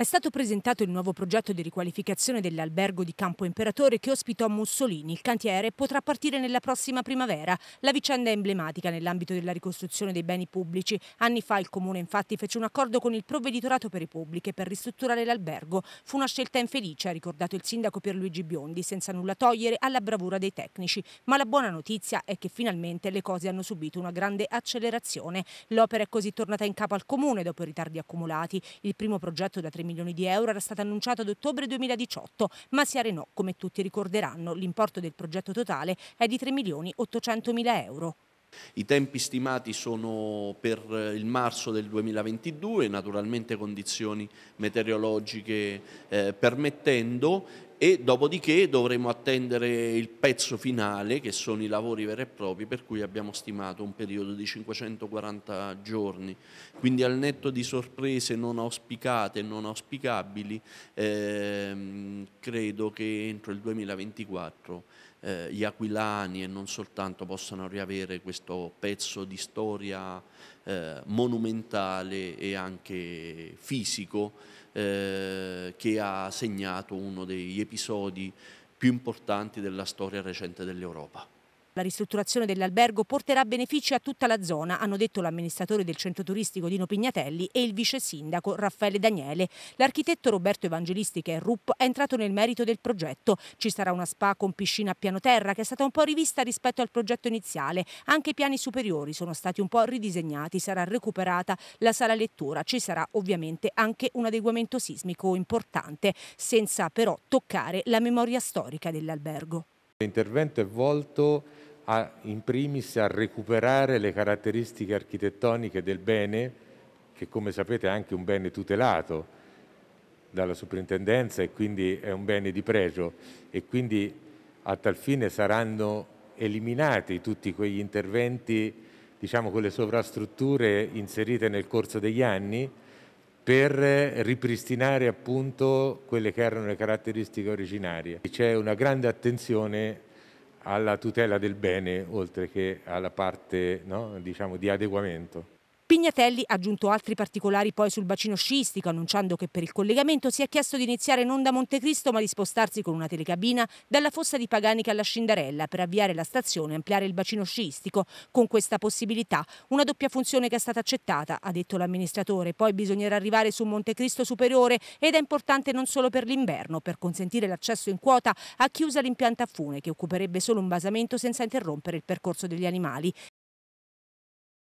È stato presentato il nuovo progetto di riqualificazione dell'albergo di Campo Imperatore che ospitò Mussolini. Il cantiere potrà partire nella prossima primavera. La vicenda è emblematica nell'ambito della ricostruzione dei beni pubblici. Anni fa il comune infatti fece un accordo con il provveditorato per i pubbliche per ristrutturare l'albergo. Fu una scelta infelice, ha ricordato il sindaco Pierluigi Biondi, senza nulla togliere alla bravura dei tecnici. Ma la buona notizia è che finalmente le cose hanno subito una grande accelerazione. L'opera è così tornata in capo al comune dopo i ritardi accumulati. Il primo progetto da 3 milioni di euro era stato annunciato ad ottobre 2018, ma si arenò, come tutti ricorderanno, l'importo del progetto totale è di 3 milioni 800 mila euro. I tempi stimati sono per il marzo del 2022, naturalmente condizioni meteorologiche eh, permettendo, e dopodiché dovremo attendere il pezzo finale che sono i lavori veri e propri per cui abbiamo stimato un periodo di 540 giorni. Quindi al netto di sorprese non auspicate e non auspicabili ehm, credo che entro il 2024 eh, gli aquilani e non soltanto possano riavere questo pezzo di storia eh, monumentale e anche fisico eh, che ha segnato uno degli episodi più importanti della storia recente dell'Europa. La ristrutturazione dell'albergo porterà benefici a tutta la zona, hanno detto l'amministratore del centro turistico Dino Pignatelli e il vice sindaco Raffaele Daniele. L'architetto Roberto Evangelisti, che è RUP, è entrato nel merito del progetto. Ci sarà una spa con piscina a piano terra che è stata un po' rivista rispetto al progetto iniziale. Anche i piani superiori sono stati un po' ridisegnati, sarà recuperata la sala lettura. Ci sarà ovviamente anche un adeguamento sismico importante, senza però toccare la memoria storica dell'albergo. L'intervento è volto a, in primis a recuperare le caratteristiche architettoniche del bene, che come sapete è anche un bene tutelato dalla soprintendenza e quindi è un bene di pregio e quindi a tal fine saranno eliminati tutti quegli interventi, diciamo quelle sovrastrutture inserite nel corso degli anni per ripristinare appunto quelle che erano le caratteristiche originarie. C'è una grande attenzione alla tutela del bene oltre che alla parte no, diciamo, di adeguamento. Pignatelli ha aggiunto altri particolari poi sul bacino sciistico, annunciando che per il collegamento si è chiesto di iniziare non da Montecristo ma di spostarsi con una telecabina dalla fossa di Paganica alla Scindarella per avviare la stazione e ampliare il bacino sciistico. Con questa possibilità, una doppia funzione che è stata accettata, ha detto l'amministratore. Poi bisognerà arrivare su Montecristo Superiore ed è importante non solo per l'inverno, per consentire l'accesso in quota a chiusa l'impianto a fune, che occuperebbe solo un basamento senza interrompere il percorso degli animali.